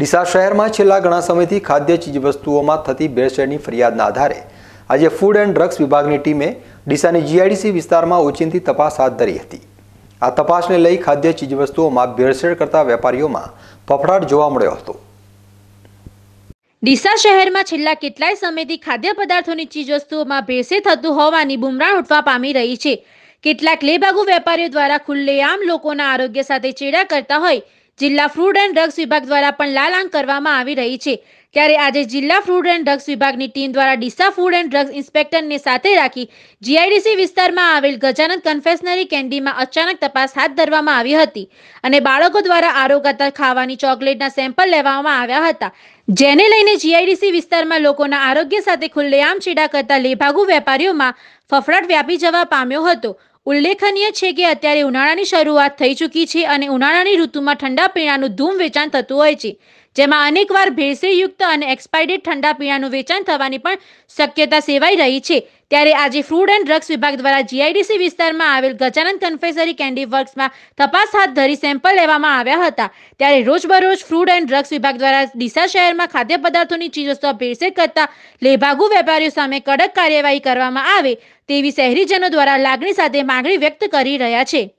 ડીસા શહેરમાં છેલ્લા ઘણા સમયથી ખાદ્ય ચીજવસ્તુઓમાં થતી ભેળસેળની ફરિયાદના આધારે આજે ફૂડ એન્ડ ડ્રગ્સ વિભાગની ટીમે ડીસાની જીઆઈડીસી વિસ્તારમાં ઓચિંતી તપાસ હાથ ધરી હતી આ તપાસને લઈ ખાદ્ય ચીજવસ્તુઓમાં ભેળસેળ કરતા વેપારીઓમાં ફફડાટ જોવા મળ્યો હતો ડીસા શહેરમાં છેલ્લા કેટલાય સમયથી ખાદ્ય પદાર્થોની ચીજવસ્તુઓમાં ભેળસેળ થતું હોવાની બુમરાણ ઉઠવા પામી રહી છે કેટલાક લેબાગુ વેપારીઓ દ્વારા ખુલ્લેઆમ લોકોના આરોગ્ય સાથે ચેડા કરતા હોય જિલ્લા ફ્રૂડ એન્ડ ડ્રગ્સ વિભાગ દ્વારા પણ લાલાંગ કરવામાં આવી રહી છે ત્યારે આજે જિલ્લા ફ્રૂડ એન્ડ ડ્રગ્સ વિભાગની ટીમ દ્વારા ડીસા ફૂડ એન્ડ ડ્રગ્સ ઇન્સ્પેક્ટરને સાથે રાખી જીઆઈડીસી વિસ્તારમાં આવેલ ગજાનંદ કન્ફેશનરી કેન્ડીમાં અચાનક તપાસ હાથ ધરવામાં આવી હતી અને બાળકો દ્વારા આરોગાતા ખાવાની ચોકલેટના સેમ્પલ લેવામાં આવ્યા હતા જેને લઈને જીઆઈડીસી વિસ્તારમાં લોકોના આરોગ્ય સાથે ખુલ્લેઆમ છેડા કરતા લેભાગુ વેપારીઓમાં ફફડાટ વ્યાપી જવા પામ્યો હતો ઉલ્લેખનીય છે કે અત્યારે ઉનાળાની શરૂઆત થઈ ચૂકી છે અને ઉનાળાની ઋતુમાં ઠંડા પીણાનું ધૂમ વેચાણ થતું હોય છે જેમાં અનેકવાર ભેળસેળયુક્ત અને એક્સપાયર્ડ ઠંડા પીણાનું વેચાણ થવાની પણ શક્યતા સેવાઈ રહી છે ત્યારે આજે ફૂડ એન્ડ ડ્રગ્સ વિભાગ દ્વારા જીઆઈડીસી વિસ્તારમાં આવેલ ગજાનંદ કન્ફેસરી કેન્ડી વર્ક્સમાં તપાસ હાથ ધરી સેમ્પલ લેવામાં આવ્યા હતા ત્યારે રોજબરોજ ફૂડ એન્ડ ડ્રગ્સ વિભાગ દ્વારા ડીસા શહેરમાં ખાદ્ય પદાર્થોની ચીજવસ્તુઓ ભેળસેળ કરતા લેભાગુ વેપારીઓ સામે કડક કાર્યવાહી કરવામાં આવે તેવી શહેરીજનો દ્વારા લાગણી સાથે માગણી વ્યક્ત કરી રહ્યા છે